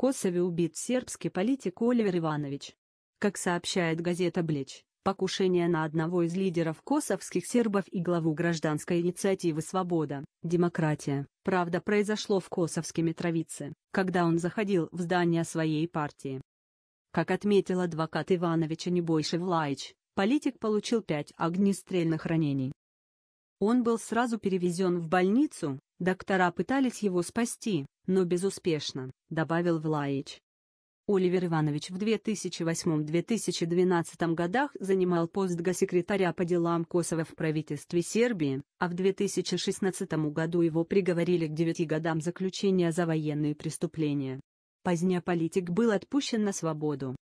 Косове убит сербский политик Оливер Иванович. Как сообщает газета «Блеч», покушение на одного из лидеров косовских сербов и главу гражданской инициативы «Свобода, демократия», правда произошло в косовской Митровице, когда он заходил в здание своей партии. Как отметил адвокат Ивановича Небойшев Влаич, политик получил пять огнестрельных ранений. Он был сразу перевезен в больницу, доктора пытались его спасти, но безуспешно», — добавил Влаич. Оливер Иванович в 2008-2012 годах занимал пост госсекретаря по делам Косово в правительстве Сербии, а в 2016 году его приговорили к 9 годам заключения за военные преступления. Позднее политик был отпущен на свободу.